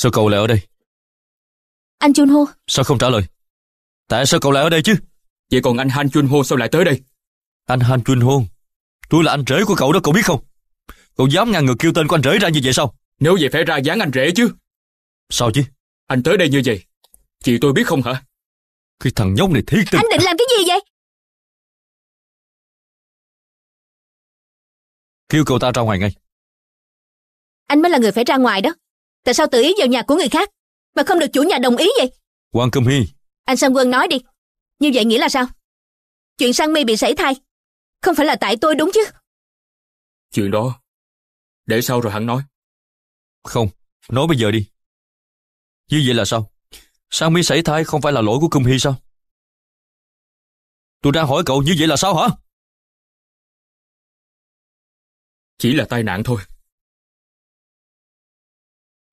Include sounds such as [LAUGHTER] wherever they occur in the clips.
Sao cậu lại ở đây? Anh Chun Ho. Sao không trả lời? Tại sao cậu lại ở đây chứ? Vậy còn anh Han Chun Ho sao lại tới đây? Anh Han Chun Ho? Tôi là anh rể của cậu đó cậu biết không? Cậu dám ngang ngược kêu tên của anh rể ra như vậy sao? Nếu vậy phải ra dáng anh rể chứ. Sao chứ? Anh tới đây như vậy, chị tôi biết không hả? Cái thằng nhóc này thiết tinh. Anh định làm cái gì vậy? Kêu cậu ta ra ngoài ngay. Anh mới là người phải ra ngoài đó. Tại sao tự ý vào nhà của người khác Mà không được chủ nhà đồng ý vậy Quan Câm Hy Anh Sang Quân nói đi Như vậy nghĩa là sao Chuyện Sang Mi bị sảy thai Không phải là tại tôi đúng chứ Chuyện đó Để sau rồi hắn nói Không Nói bây giờ đi Như vậy là sao Sang Mi sảy thai không phải là lỗi của Câm Hy sao Tôi đang hỏi cậu như vậy là sao hả Chỉ là tai nạn thôi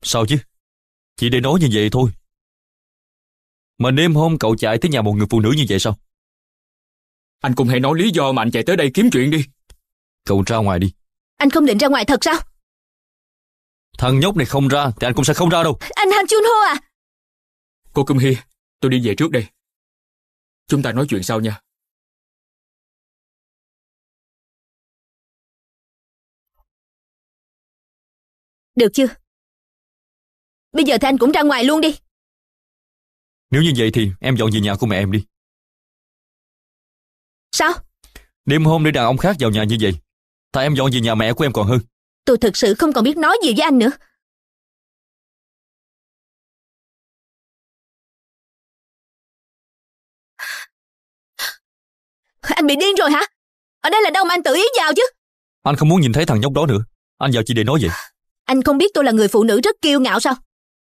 Sao chứ? Chỉ để nói như vậy thôi. Mà đêm hôm cậu chạy tới nhà một người phụ nữ như vậy sao? Anh cũng hãy nói lý do mà anh chạy tới đây kiếm chuyện đi. Cậu ra ngoài đi. Anh không định ra ngoài thật sao? Thằng nhóc này không ra thì anh cũng sẽ không ra đâu. Anh Han Chun Ho à? Cô Kim hi tôi đi về trước đây. Chúng ta nói chuyện sau nha. Được chưa? Bây giờ thì anh cũng ra ngoài luôn đi Nếu như vậy thì em dọn về nhà của mẹ em đi Sao Đêm hôm để đàn ông khác vào nhà như vậy Thà em dọn về nhà mẹ của em còn hơn Tôi thực sự không còn biết nói gì với anh nữa Anh bị điên rồi hả Ở đây là đâu mà anh tự ý vào chứ Anh không muốn nhìn thấy thằng nhóc đó nữa Anh vào chỉ để nói vậy Anh không biết tôi là người phụ nữ rất kiêu ngạo sao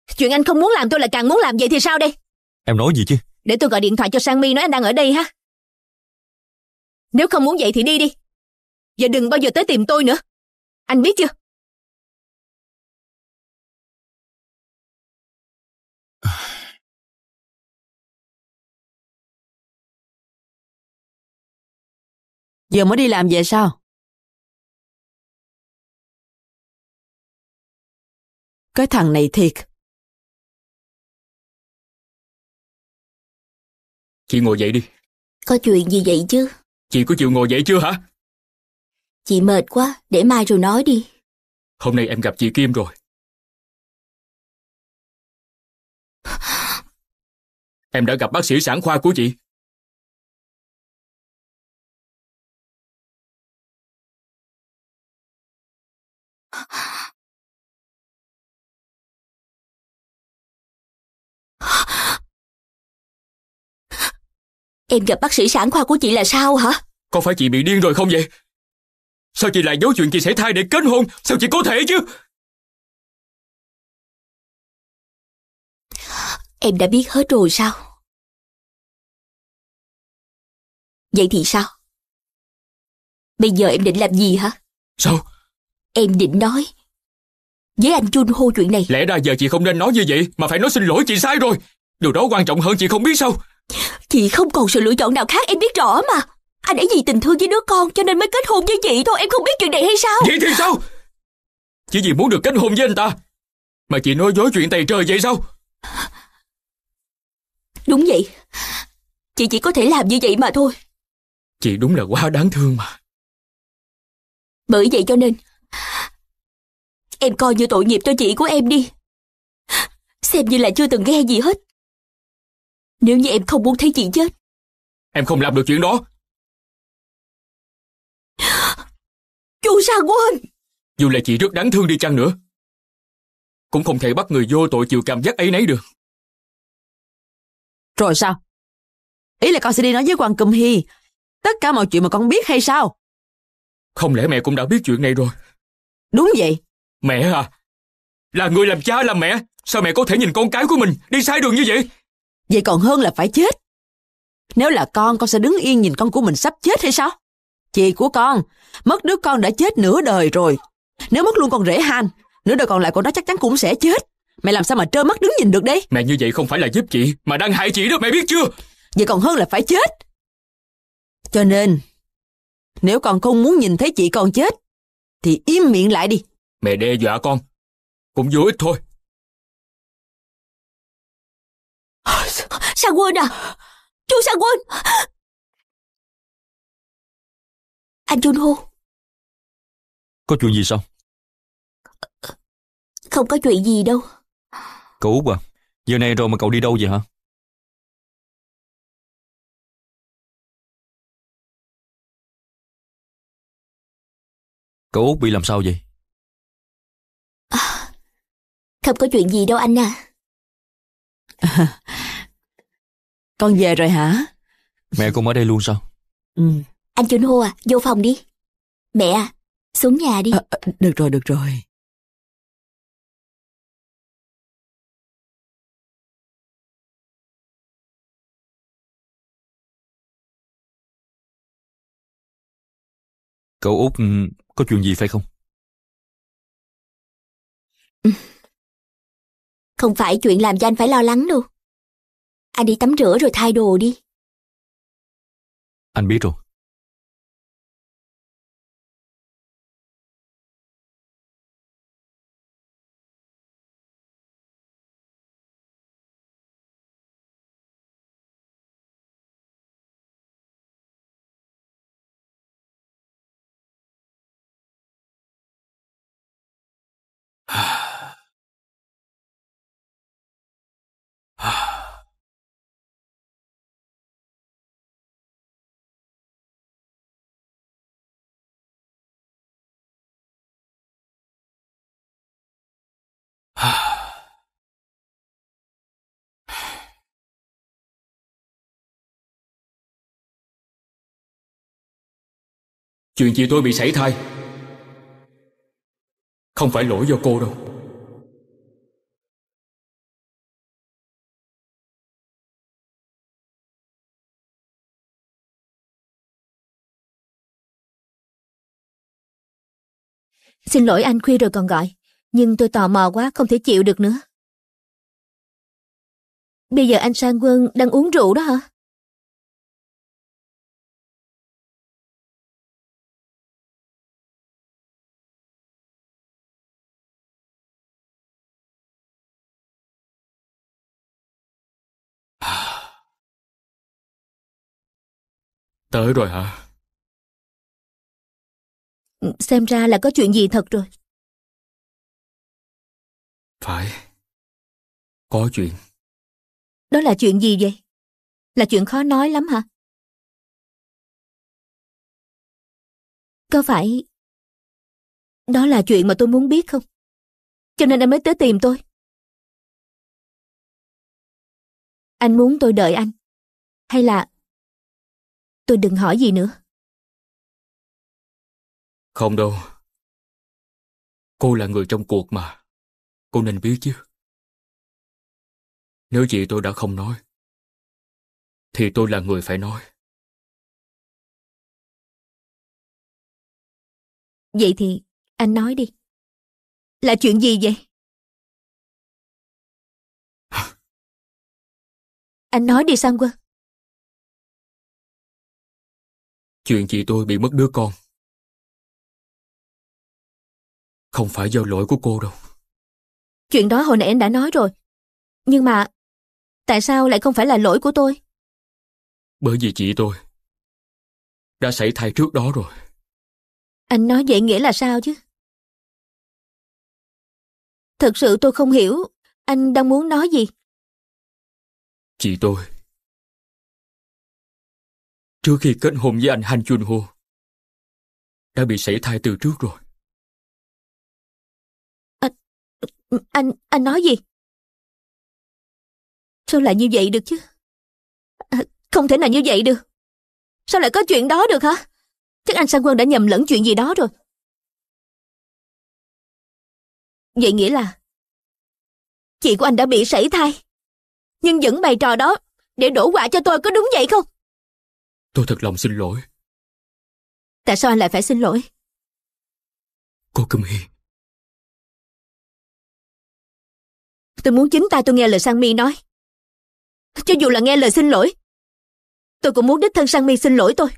Chuyện anh không muốn làm tôi là càng muốn làm vậy thì sao đây? Em nói gì chứ? Để tôi gọi điện thoại cho Sang Mi nói anh đang ở đây ha. Nếu không muốn vậy thì đi đi. Và đừng bao giờ tới tìm tôi nữa. Anh biết chưa? [SIGHS] Giờ mới đi làm về sao? Cái thằng này thiệt. Chị ngồi dậy đi. Có chuyện gì vậy chứ? Chị có chịu ngồi dậy chưa hả? Chị mệt quá, để mai rồi nói đi. Hôm nay em gặp chị Kim rồi. Em đã gặp bác sĩ sản khoa của chị. Em gặp bác sĩ sản khoa của chị là sao hả? Có phải chị bị điên rồi không vậy? Sao chị lại giấu chuyện chị sẽ thai để kết hôn? Sao chị có thể chứ? Em đã biết hết rồi sao? Vậy thì sao? Bây giờ em định làm gì hả? Sao? Em định nói với anh Chun hô chuyện này. Lẽ ra giờ chị không nên nói như vậy mà phải nói xin lỗi chị sai rồi. Điều đó quan trọng hơn chị không biết sao? Chị không còn sự lựa chọn nào khác em biết rõ mà Anh ấy vì tình thương với đứa con cho nên mới kết hôn với chị thôi Em không biết chuyện này hay sao Vậy thì sao Chỉ vì muốn được kết hôn với anh ta Mà chị nói dối chuyện tày trời vậy sao Đúng vậy Chị chỉ có thể làm như vậy mà thôi Chị đúng là quá đáng thương mà Bởi vậy cho nên Em coi như tội nghiệp cho chị của em đi Xem như là chưa từng nghe gì hết nếu như em không muốn thấy chị chết Em không làm được chuyện đó Chu Sa Quân Dù là chị rất đáng thương đi chăng nữa Cũng không thể bắt người vô tội chịu cảm giác ấy nấy được Rồi sao Ý là con sẽ đi nói với Hoàng Cầm Hy Tất cả mọi chuyện mà con biết hay sao Không lẽ mẹ cũng đã biết chuyện này rồi Đúng vậy Mẹ à Là người làm cha làm mẹ Sao mẹ có thể nhìn con cái của mình đi sai đường như vậy Vậy còn hơn là phải chết. Nếu là con, con sẽ đứng yên nhìn con của mình sắp chết hay sao? Chị của con, mất đứa con đã chết nửa đời rồi. Nếu mất luôn con rể Han, nửa đời còn lại của nó chắc chắn cũng sẽ chết. Mẹ làm sao mà trơ mắt đứng nhìn được đấy? Mẹ như vậy không phải là giúp chị, mà đang hại chị đó mẹ biết chưa? Vậy còn hơn là phải chết. Cho nên, nếu con không muốn nhìn thấy chị con chết, thì im miệng lại đi. Mẹ đe dọa con, cũng vô ích thôi. Sang [LAUGHS] Quân à Chú Sang Quân Anh Junho Có chuyện gì sao Không có chuyện gì đâu Cậu Út à Giờ này rồi mà cậu đi đâu vậy hả Cậu Út bị làm sao vậy à, Không có chuyện gì đâu anh à [LAUGHS] Con về rồi hả? Mẹ cũng ở đây luôn sao? Ừ. Anh Chuẩn Hô à, vô phòng đi. Mẹ à, xuống nhà đi. À, à được rồi, được rồi. Cậu Út ừ, có chuyện gì phải không? Ừ. Không phải chuyện làm cho anh phải lo lắng đâu. Anh à, đi tắm rửa rồi thay đồ đi. Anh biết rồi. Chuyện chị tôi bị sảy thai Không phải lỗi do cô đâu Xin lỗi anh khuya rồi còn gọi Nhưng tôi tò mò quá không thể chịu được nữa Bây giờ anh Sang Quân đang uống rượu đó hả? Tới rồi hả? Ừ, xem ra là có chuyện gì thật rồi. Phải. Có chuyện. Đó là chuyện gì vậy? Là chuyện khó nói lắm hả? Có phải... Đó là chuyện mà tôi muốn biết không? Cho nên anh mới tới tìm tôi. Anh muốn tôi đợi anh? Hay là tôi đừng hỏi gì nữa. Không đâu. Cô là người trong cuộc mà. Cô nên biết chứ. Nếu gì tôi đã không nói, thì tôi là người phải nói. Vậy thì anh nói đi. Là chuyện gì vậy? anh nói đi Sang Quân. chuyện chị tôi bị mất đứa con. Không phải do lỗi của cô đâu. Chuyện đó hồi nãy anh đã nói rồi. Nhưng mà, tại sao lại không phải là lỗi của tôi? Bởi vì chị tôi đã xảy thai trước đó rồi. Anh nói vậy nghĩa là sao chứ? Thật sự tôi không hiểu anh đang muốn nói gì. Chị tôi trước khi kết hôn với anh Han Jun Ho đã bị sảy thai từ trước rồi. Anh, à, anh, anh nói gì? Sao lại như vậy được chứ? À, không thể nào như vậy được. Sao lại có chuyện đó được hả? Chắc anh Sang Quân đã nhầm lẫn chuyện gì đó rồi. Vậy nghĩa là chị của anh đã bị sảy thai, nhưng vẫn bày trò đó để đổ quả cho tôi có đúng vậy không? Tôi thật lòng xin lỗi. Tại sao anh lại phải xin lỗi? Cô Câm Hy. Tôi muốn chính tay tôi nghe lời Sang Mi nói. Cho dù là nghe lời xin lỗi, tôi cũng muốn đích thân Sang Mi xin lỗi tôi.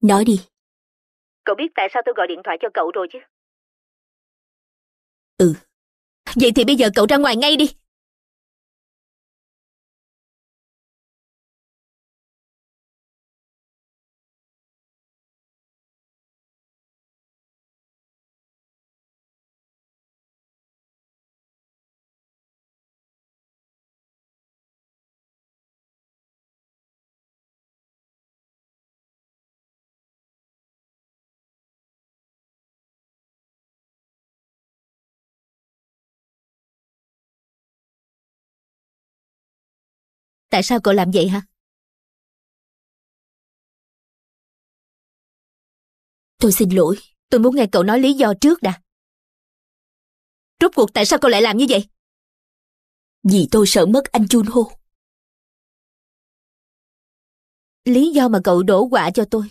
Nói đi. Cậu biết tại sao tôi gọi điện thoại cho cậu rồi chứ? Ừ. Vậy thì bây giờ cậu ra ngoài ngay đi, Tại sao cậu làm vậy hả? Tôi xin lỗi, tôi muốn nghe cậu nói lý do trước đã. Rốt cuộc tại sao cậu lại làm như vậy? Vì tôi sợ mất anh Chun Ho. Lý do mà cậu đổ quả cho tôi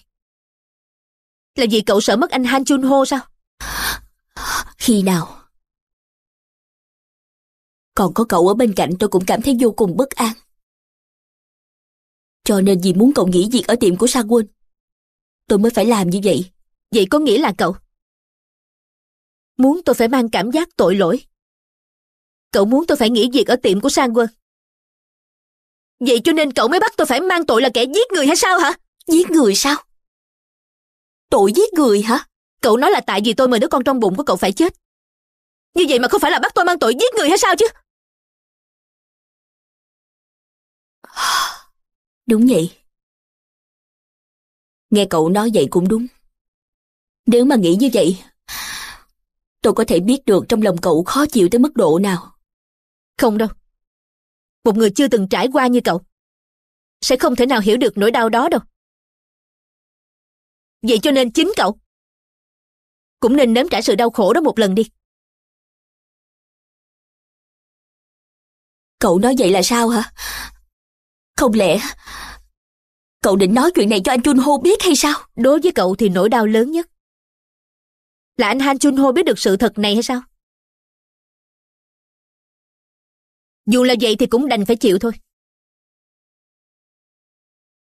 là vì cậu sợ mất anh Han Chun Ho sao? Khi nào? Còn có cậu ở bên cạnh tôi cũng cảm thấy vô cùng bất an. Cho nên vì muốn cậu nghỉ việc ở tiệm của Sang Quân. Tôi mới phải làm như vậy. Vậy có nghĩa là cậu? Muốn tôi phải mang cảm giác tội lỗi. Cậu muốn tôi phải nghỉ việc ở tiệm của Sang Quân. Vậy cho nên cậu mới bắt tôi phải mang tội là kẻ giết người hay sao hả? Giết người sao? Tội giết người hả? Cậu nói là tại vì tôi mời đứa con trong bụng của cậu phải chết. Như vậy mà không phải là bắt tôi mang tội giết người hay sao chứ? [SIGHS] Đúng vậy. Nghe cậu nói vậy cũng đúng. Nếu mà nghĩ như vậy, tôi có thể biết được trong lòng cậu khó chịu tới mức độ nào. Không đâu. Một người chưa từng trải qua như cậu sẽ không thể nào hiểu được nỗi đau đó đâu. Vậy cho nên chính cậu cũng nên nếm trải sự đau khổ đó một lần đi. Cậu nói vậy là sao hả? Không lẽ... Cậu định nói chuyện này cho anh Jun Ho biết hay sao? Đối với cậu thì nỗi đau lớn nhất. Là anh Han Jun Ho biết được sự thật này hay sao? Dù là vậy thì cũng đành phải chịu thôi.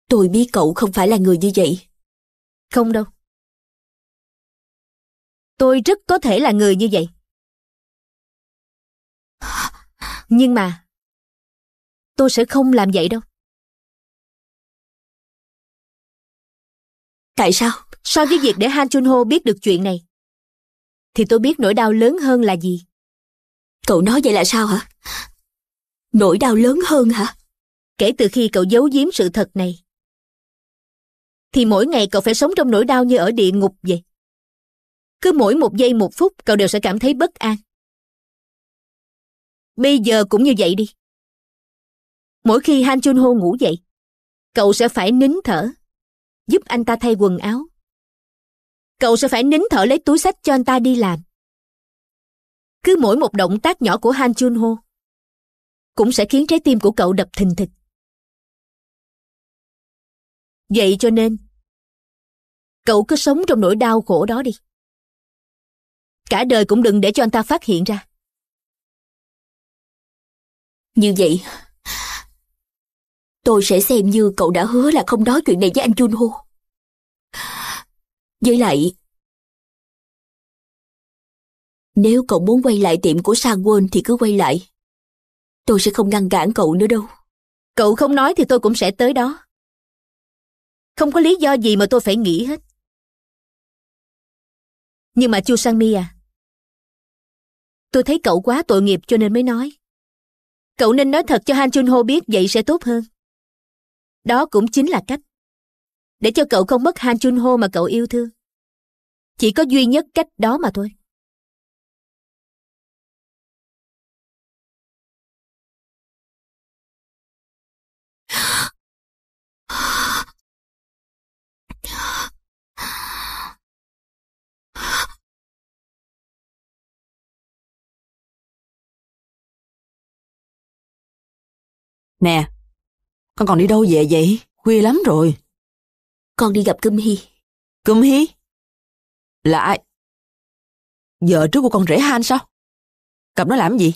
Tôi biết cậu không phải là người như vậy. Không đâu. Tôi rất có thể là người như vậy. Nhưng mà, tôi sẽ không làm vậy đâu. Tại sao? So với việc để Han Chun Ho biết được chuyện này, thì tôi biết nỗi đau lớn hơn là gì. Cậu nói vậy là sao hả? Nỗi đau lớn hơn hả? Kể từ khi cậu giấu giếm sự thật này, thì mỗi ngày cậu phải sống trong nỗi đau như ở địa ngục vậy. Cứ mỗi một giây một phút cậu đều sẽ cảm thấy bất an. Bây giờ cũng như vậy đi. Mỗi khi Han Chun Ho ngủ dậy, cậu sẽ phải nín thở, giúp anh ta thay quần áo. Cậu sẽ phải nín thở lấy túi sách cho anh ta đi làm. Cứ mỗi một động tác nhỏ của Han Chun Ho cũng sẽ khiến trái tim của cậu đập thình thịch. Vậy cho nên, cậu cứ sống trong nỗi đau khổ đó đi. Cả đời cũng đừng để cho anh ta phát hiện ra. Như vậy, Tôi sẽ xem như cậu đã hứa là không nói chuyện này với anh Junho. Với lại, nếu cậu muốn quay lại tiệm của Sang Won thì cứ quay lại. Tôi sẽ không ngăn cản cậu nữa đâu. Cậu không nói thì tôi cũng sẽ tới đó. Không có lý do gì mà tôi phải nghĩ hết. Nhưng mà Chu Sang Mi à, tôi thấy cậu quá tội nghiệp cho nên mới nói. Cậu nên nói thật cho Han Chun Ho biết vậy sẽ tốt hơn. Đó cũng chính là cách. Để cho cậu không mất Han Chun Ho mà cậu yêu thương. Chỉ có duy nhất cách đó mà thôi. Nè, con còn đi đâu về vậy? Khuya lắm rồi. Con đi gặp Câm Hi. Câm Hi? Là ai? Vợ trước của con rể Han sao? gặp nó làm gì?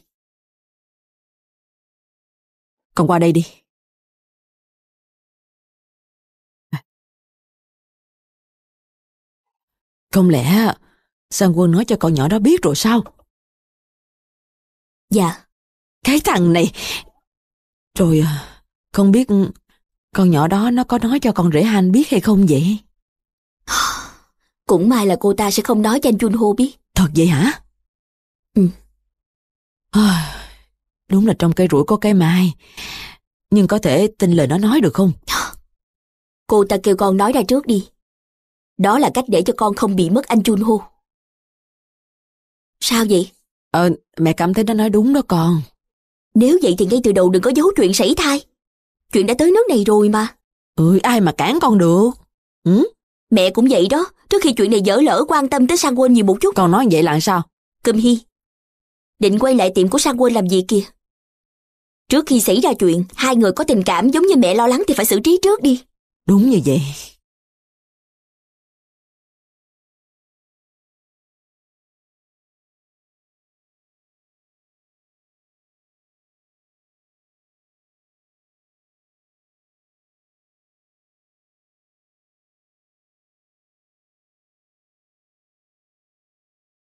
Con qua đây đi. Không lẽ Sang Quân nói cho con nhỏ đó biết rồi sao? Dạ. Cái thằng này... Rồi à... Không biết con nhỏ đó nó có nói cho con rể Han biết hay không vậy? [SIGHS] Cũng may là cô ta sẽ không nói cho anh Junho biết. Thật vậy hả? Ừ. À, [SIGHS] đúng là trong cây rủi có cây mai. Nhưng có thể tin lời nó nói được không? [SIGHS] Cô ta kêu con nói ra trước đi. Đó là cách để cho con không bị mất anh Junho. Sao vậy? Ờ, mẹ cảm thấy nó nói đúng đó con. Nếu vậy thì ngay từ đầu đừng có giấu chuyện sảy thai chuyện đã tới nước này rồi mà. Ừ, ai mà cản con được. Ừ? Mẹ cũng vậy đó, trước khi chuyện này dở lỡ quan tâm tới Sang Quân nhiều một chút. Còn nói vậy là sao? Cơm Hy. Định quay lại tiệm của Sang Quân làm gì kìa? Trước khi xảy ra chuyện, hai người có tình cảm giống như mẹ lo lắng thì phải xử trí trước đi. Đúng như vậy.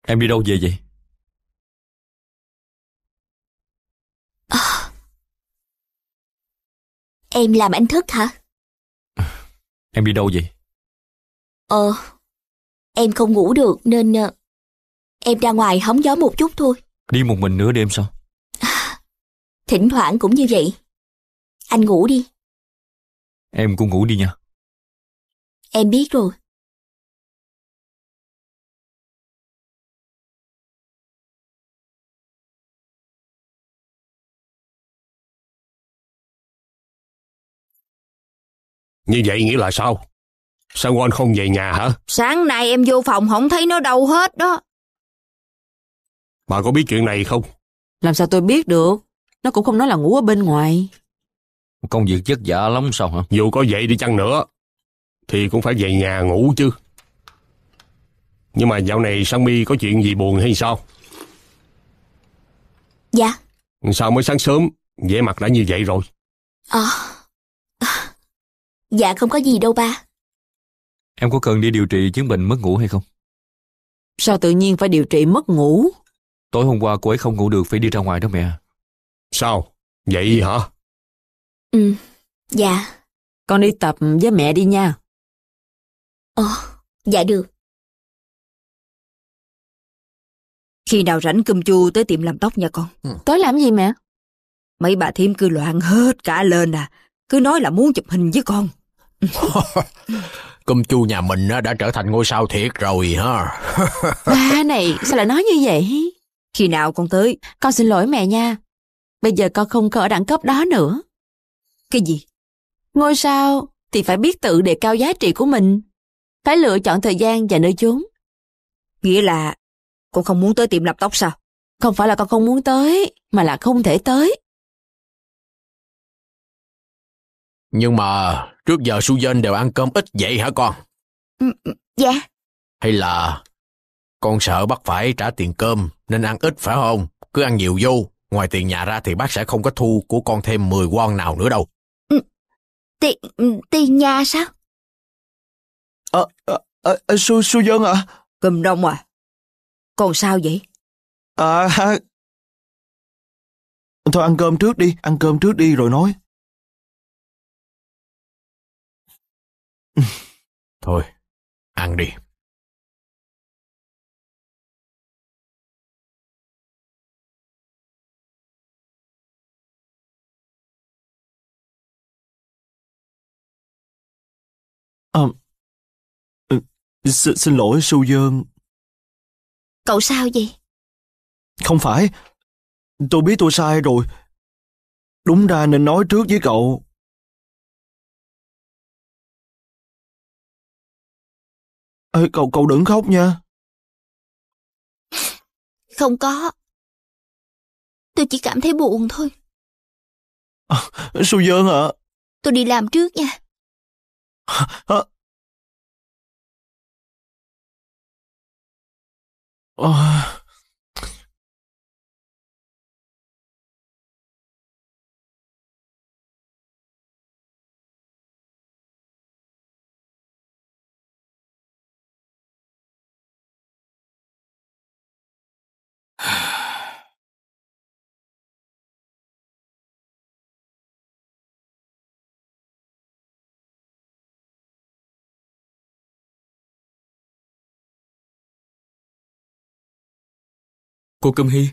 Em đi đâu về vậy? À, em làm anh thức hả? Em đi đâu vậy? Ờ, em không ngủ được nên ờ, em ra ngoài hóng gió một chút thôi. Đi một mình nửa đêm sao? À, thỉnh thoảng cũng như vậy. Anh ngủ đi. Em cũng ngủ đi nha. Em biết rồi. Như vậy nghĩa là sao? Sao Ngoan không về nhà hả? Sáng nay em vô phòng không thấy nó đâu hết đó. Bà có biết chuyện này không? Làm sao tôi biết được? Nó cũng không nói là ngủ ở bên ngoài. Công việc vất vả lắm sao hả? Dù có vậy đi chăng nữa, thì cũng phải về nhà ngủ chứ. Nhưng mà dạo này Sang Mi có chuyện gì buồn hay sao? Dạ. Sao mới sáng sớm, vẻ mặt đã như vậy rồi? Ờ. À. Dạ không có gì đâu ba. Em có cần đi điều trị chứng bệnh mất ngủ hay không? Sao tự nhiên phải điều trị mất ngủ? Tối hôm qua cô ấy không ngủ được phải đi ra ngoài đó mẹ. Sao? Vậy hả? Ừ, dạ. Con đi tập với mẹ đi nha. Ồ, dạ được. Khi nào rảnh cơm chu tới tiệm làm tóc nha con. Ừ. Tới làm gì mẹ? Mấy bà thím cứ loạn hết cả lên à. Cứ nói là muốn chụp hình với con. [LAUGHS] Cơm chua nhà mình đã trở thành ngôi sao thiệt rồi ha. [LAUGHS] ba này, sao lại nói như vậy? Khi nào con tới, con xin lỗi mẹ nha. Bây giờ con không có ở đẳng cấp đó nữa. Cái gì? Ngôi sao thì phải biết tự đề cao giá trị của mình. Phải lựa chọn thời gian và nơi chốn. Nghĩa là con không muốn tới tiệm làm tóc sao? Không phải là con không muốn tới, mà là không thể tới. Nhưng mà Trước giờ Susan đều ăn cơm ít vậy hả con? Ừ, ừ, dạ. Hay là con sợ bác phải trả tiền cơm nên ăn ít phải không? Cứ ăn nhiều vô, ngoài tiền nhà ra thì bác sẽ không có thu của con thêm 10 won nào nữa đâu. Ừ. Tiền tiền nhà sao? Ờ, à, à, à, Su, Su Dân à? Cầm đông à? Còn sao vậy? À, thôi ăn cơm trước đi, ăn cơm trước đi rồi nói. [LAUGHS] Thôi, ăn đi. À, xin, xin lỗi Su Dương. Cậu sao vậy? Không phải, tôi biết tôi sai rồi. Đúng ra nên nói trước với cậu. Ê, cậu cậu đừng khóc nha. Không có. Tôi chỉ cảm thấy buồn thôi. À, Su Dương ạ. À. Tôi đi làm trước nha. À, à. Cô Câm Hy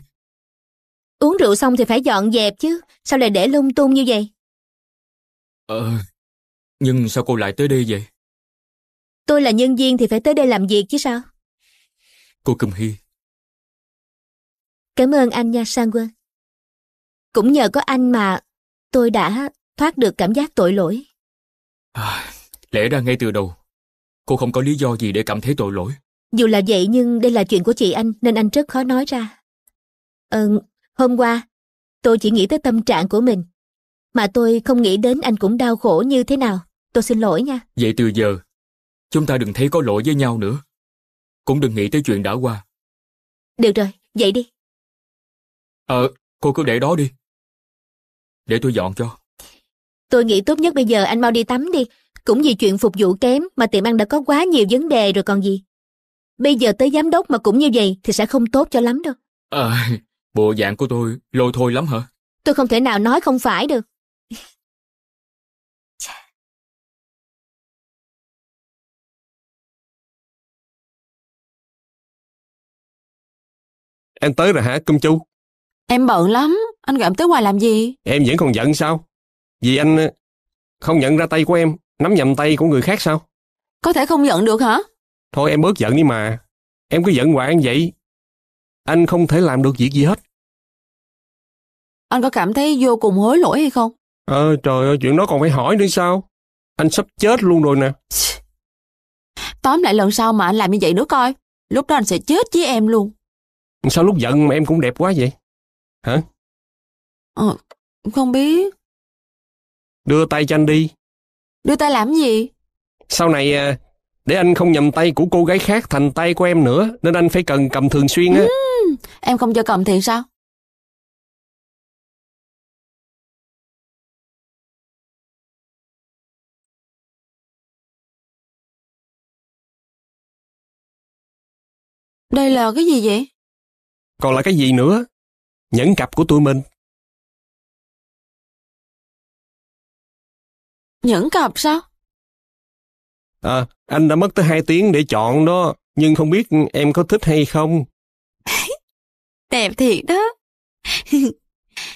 Uống rượu xong thì phải dọn dẹp chứ Sao lại để lung tung như vậy Ờ Nhưng sao cô lại tới đây vậy Tôi là nhân viên thì phải tới đây làm việc chứ sao Cô Câm Hy Cảm ơn anh nha Sang Quân Cũng nhờ có anh mà Tôi đã thoát được cảm giác tội lỗi à, Lẽ ra ngay từ đầu Cô không có lý do gì để cảm thấy tội lỗi dù là vậy nhưng đây là chuyện của chị anh nên anh rất khó nói ra. Ừ, hôm qua, tôi chỉ nghĩ tới tâm trạng của mình. Mà tôi không nghĩ đến anh cũng đau khổ như thế nào. Tôi xin lỗi nha. Vậy từ giờ, chúng ta đừng thấy có lỗi với nhau nữa. Cũng đừng nghĩ tới chuyện đã qua. Được rồi, vậy đi. Ờ, cô cứ để đó đi. Để tôi dọn cho. Tôi nghĩ tốt nhất bây giờ anh mau đi tắm đi. Cũng vì chuyện phục vụ kém mà tiệm ăn đã có quá nhiều vấn đề rồi còn gì. Bây giờ tới giám đốc mà cũng như vậy thì sẽ không tốt cho lắm đâu. À, bộ dạng của tôi lôi thôi lắm hả? Tôi không thể nào nói không phải được. em tới rồi hả, Câm chú? Em bận lắm, anh gọi em tới hoài làm gì? Em vẫn còn giận sao? Vì anh ờ, không nhận ra tay của em, nắm nhầm tay của người khác sao? Có thể không nhận được hả? Thôi em bớt giận đi mà. Em cứ giận hoài vậy. Anh không thể làm được việc gì hết. Anh có cảm thấy vô cùng hối lỗi hay không? Ờ, à, trời ơi, chuyện đó còn phải hỏi nữa sao? Anh sắp chết luôn rồi nè. Tóm lại lần sau mà anh làm như vậy nữa coi. Lúc đó anh sẽ chết với em luôn. Sao lúc giận mà em cũng đẹp quá vậy? Hả? Ờ, không biết. Đưa tay cho anh đi. Đưa tay làm gì? Sau này à, để anh không nhầm tay của cô gái khác thành tay của em nữa Nên anh phải cần cầm thường xuyên á ừ, Em không cho cầm thì sao Đây là cái gì vậy? Còn là cái gì nữa? Nhẫn cặp của tụi mình. Nhẫn cặp sao? À, anh đã mất tới hai tiếng để chọn đó, nhưng không biết em có thích hay không? [LAUGHS] Đẹp thiệt đó. [LAUGHS]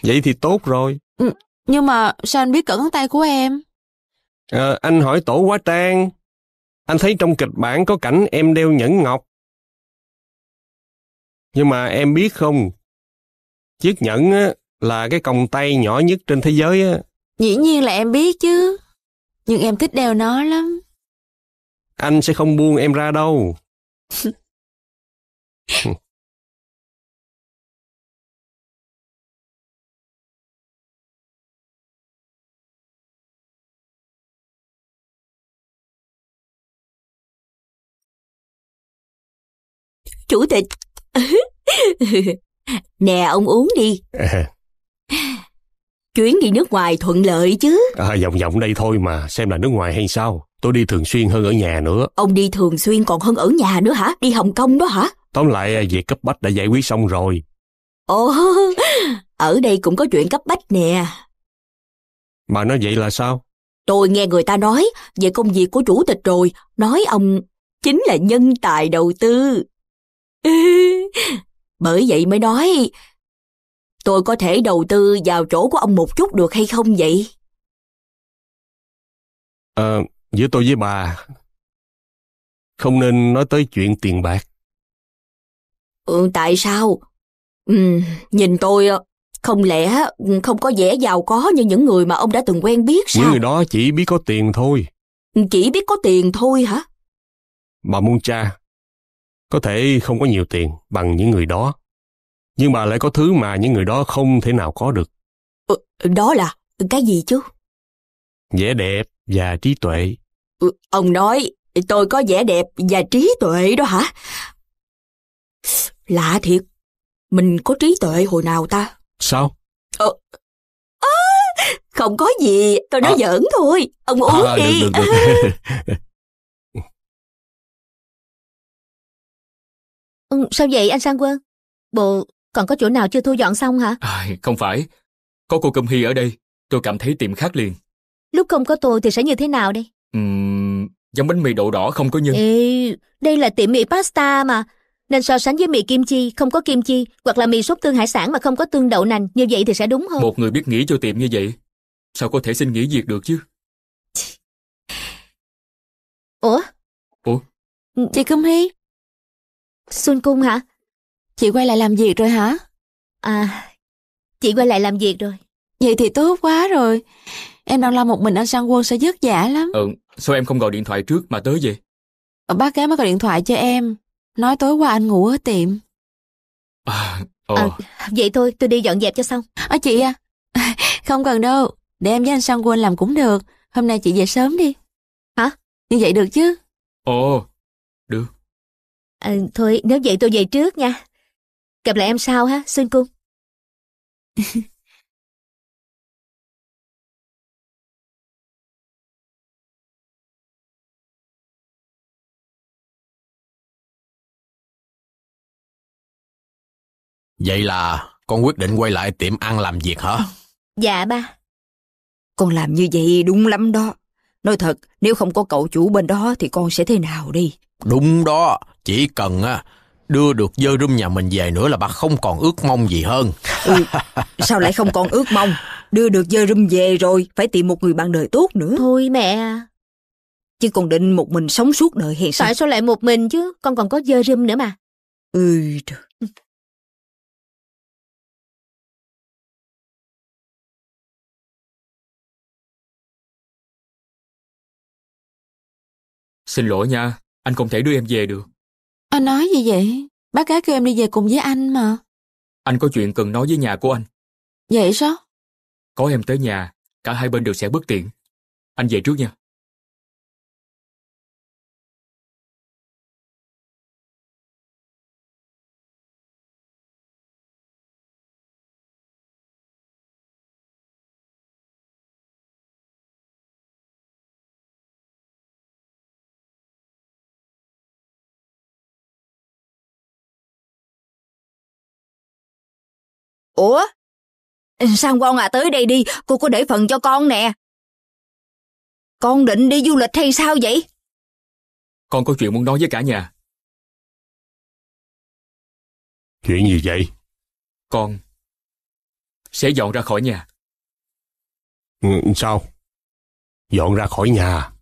Vậy thì tốt rồi. Ừ, nhưng mà sao anh biết cỡ ngón tay của em? À, anh hỏi tổ quá trang. Anh thấy trong kịch bản có cảnh em đeo nhẫn ngọc. Nhưng mà em biết không, chiếc nhẫn á, là cái còng tay nhỏ nhất trên thế giới á. Dĩ nhiên là em biết chứ, nhưng em thích đeo nó lắm. Anh sẽ không buông em ra đâu. Chủ tịch. [LAUGHS] nè ông uống đi. [LAUGHS] Chuyến đi nước ngoài thuận lợi chứ. À, vòng vòng đây thôi mà, xem là nước ngoài hay sao. Tôi đi thường xuyên hơn ở nhà nữa. Ông đi thường xuyên còn hơn ở nhà nữa hả? Đi Hồng Kông đó hả? Tóm lại à, việc cấp bách đã giải quyết xong rồi. Ồ, [LAUGHS] ở đây cũng có chuyện cấp bách nè. mà nói vậy là sao? Tôi nghe người ta nói về công việc của chủ tịch rồi, nói ông chính là nhân tài đầu tư. [LAUGHS] Bởi vậy mới nói, tôi có thể đầu tư vào chỗ của ông một chút được hay không vậy? Ờ, à Giữa tôi với bà, không nên nói tới chuyện tiền bạc. Ừ, tại sao? Ừ, nhìn tôi ờ, không lẽ ừ, không có vẻ giàu có như những người mà ông đã từng quen biết sao? Những người đó chỉ biết có tiền thôi. Ừ, chỉ biết có tiền thôi hả? Bà muốn cha, có thể không có nhiều tiền bằng những người đó, nhưng bà lại có thứ mà những người đó không thể nào có được. Ừ, đó là cái gì chứ? Vẻ đẹp, và trí tuệ. Ừ, ông nói tôi có vẻ đẹp và trí tuệ đó hả? Lạ thiệt, mình có trí tuệ hồi nào ta? Sao? Ờ, à, không có gì, tôi nói à. giỡn thôi, ông uống à, đi. Được, được, được. [LAUGHS] ừ, sao vậy anh Sang Quân? Bộ còn có chỗ nào chưa thu dọn xong hả? À, không phải, có cô Cầm Hy ở đây, tôi cảm thấy tiệm khác liền. Lúc không có tôi thì sẽ như thế nào đây? Uhm, giống bánh mì đậu đỏ không có nhân. Ê, đây là tiệm mì pasta mà. Nên so sánh với mì kim chi, không có kim chi, hoặc là mì sốt tương hải sản mà không có tương đậu nành, như vậy thì sẽ đúng hơn. Một người biết nghĩ cho tiệm như vậy, sao có thể xin nghỉ việc được chứ? Ủa? Ủa? Chị Câm Hy? Xuân Cung hả? Chị quay lại làm việc rồi hả? À, chị quay lại làm việc rồi. Vậy thì tốt quá rồi. Em đang lo một mình anh Sang Quân sẽ dứt vả lắm. Ừ, sao em không gọi điện thoại trước mà tới vậy? Ờ, bác gái mới gọi điện thoại cho em. Nói tối qua anh ngủ ở tiệm. À, ồ. Ờ. À, ờ, vậy thôi, tôi đi dọn dẹp cho xong. À, chị à, [LAUGHS] không cần đâu. Để em với anh Sang Quân làm cũng được. Hôm nay chị về sớm đi. Hả? Như vậy được chứ? Ồ, được. À, thôi, nếu vậy tôi về trước nha. Gặp lại em sau ha, Xuân Cung. [LAUGHS] Vậy là con quyết định quay lại tiệm ăn làm việc hả? Dạ ba. Con làm như vậy đúng lắm đó. Nói thật, nếu không có cậu chủ bên đó thì con sẽ thế nào đi? Đúng đó, chỉ cần á đưa được dơ rung nhà mình về nữa là bà không còn ước mong gì hơn. Ừ, sao lại không còn ước mong? Đưa được dơ rung về rồi, phải tìm một người bạn đời tốt nữa. Thôi mẹ Chứ con định một mình sống suốt đời hay sao? Tại sao lại một mình chứ, con còn có dơ rung nữa mà. Ừ trời. Xin lỗi nha, anh không thể đưa em về được. Anh nói gì vậy? Bác gái kêu em đi về cùng với anh mà. Anh có chuyện cần nói với nhà của anh. Vậy sao? Có em tới nhà, cả hai bên đều sẽ bất tiện. Anh về trước nha. Ủa? Sang Quang à tới đây đi, cô có để phần cho con nè. Con định đi du lịch hay sao vậy? Con có chuyện muốn nói với cả nhà. Chuyện gì vậy? Con sẽ dọn ra khỏi nhà. Ừ, sao? Dọn ra khỏi nhà à?